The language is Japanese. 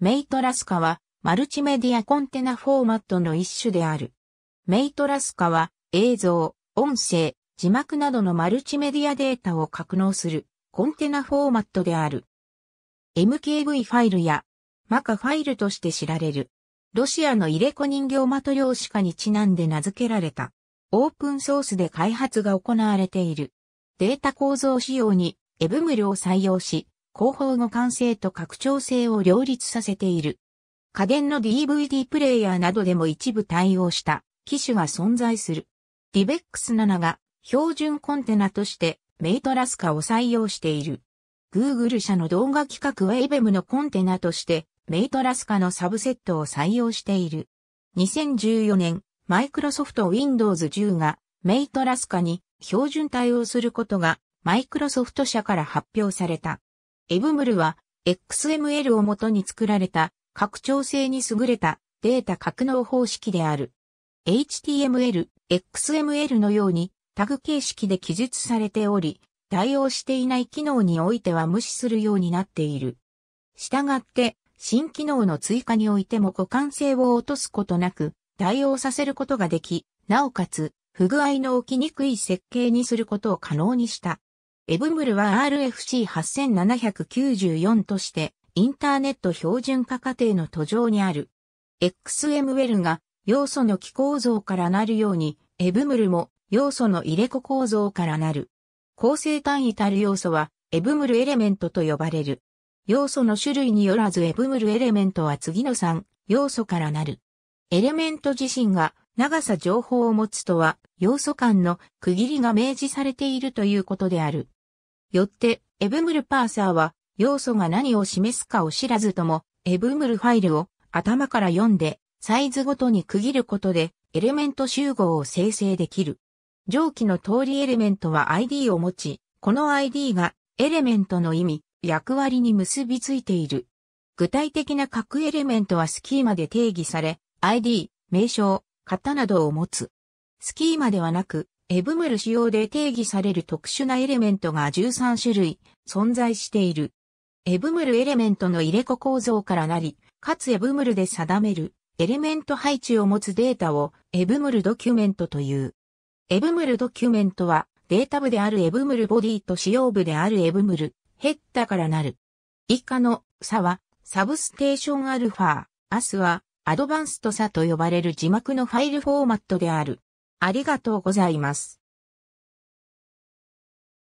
メイトラスカは、マルチメディアコンテナフォーマットの一種である。メイトラスカは、映像、音声、字幕などのマルチメディアデータを格納するコンテナフォーマットである。MKV ファイルやマカファイルとして知られる。ロシアのイレコ人形マトリョーシカにちなんで名付けられた。オープンソースで開発が行われている。データ構造仕様にエブムルを採用し、広報互換性と拡張性を両立させている。家電の DVD プレイヤーなどでも一部対応した機種が存在する。d ッ v x 7が標準コンテナとしてメイトラスカを採用している。Google 社の動画企画 Webm のコンテナとしてメイトラスカのサブセットを採用している。2014年、マイクロソフト Windows 10がメイトラスカに標準対応することがマイクロソフト社から発表された。エブムルは XML をもとに作られた拡張性に優れたデータ格納方式である。HTML、XML のようにタグ形式で記述されており、対応していない機能においては無視するようになっている。従って、新機能の追加においても互換性を落とすことなく、対応させることができ、なおかつ、不具合の起きにくい設計にすることを可能にした。エブムルは RFC8794 として、インターネット標準化過程の途上にある。XML が要素の機構造からなるように、エブムルも要素の入れ子構造からなる。構成単位たる要素は、エブムルエレメントと呼ばれる。要素の種類によらずエブムルエレメントは次の3要素からなる。エレメント自身が長さ情報を持つとは、要素間の区切りが明示されているということである。よって、エブムルパーサーは、要素が何を示すかを知らずとも、エブムルファイルを頭から読んで、サイズごとに区切ることで、エレメント集合を生成できる。上記の通りエレメントは ID を持ち、この ID がエレメントの意味、役割に結びついている。具体的な各エレメントはスキーマで定義され、ID、名称、型などを持つ。スキーマではなく、エブムル仕様で定義される特殊なエレメントが13種類存在している。エブムルエレメントの入れ子構造からなり、かつエブムルで定めるエレメント配置を持つデータをエブムルドキュメントという。エブムルドキュメントはデータ部であるエブムルボディと使用部であるエブムルヘッダからなる。以下の差はサブステーションアルファ、アスはアドバンスト差と呼ばれる字幕のファイルフォーマットである。ありがとうございます。